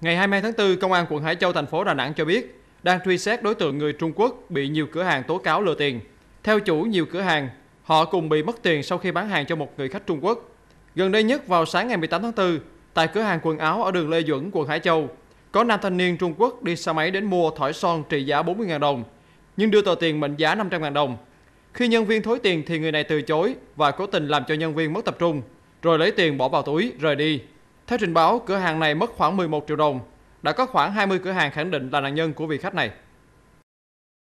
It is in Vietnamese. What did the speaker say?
Ngày 22 tháng 4, Công an quận Hải Châu, thành phố Đà Nẵng cho biết đang truy xét đối tượng người Trung Quốc bị nhiều cửa hàng tố cáo lừa tiền. Theo chủ nhiều cửa hàng, họ cùng bị mất tiền sau khi bán hàng cho một người khách Trung Quốc. Gần đây nhất vào sáng ngày 18 tháng 4, tại cửa hàng quần áo ở đường Lê Duẩn, quận Hải Châu, có nam thanh niên Trung Quốc đi xe máy đến mua thỏi son trị giá 40.000 đồng, nhưng đưa tờ tiền mệnh giá 500.000 đồng. Khi nhân viên thối tiền thì người này từ chối và cố tình làm cho nhân viên mất tập trung, rồi lấy tiền bỏ vào túi, rời đi. Theo trình báo, cửa hàng này mất khoảng 11 triệu đồng. Đã có khoảng 20 cửa hàng khẳng định là nạn nhân của vị khách này.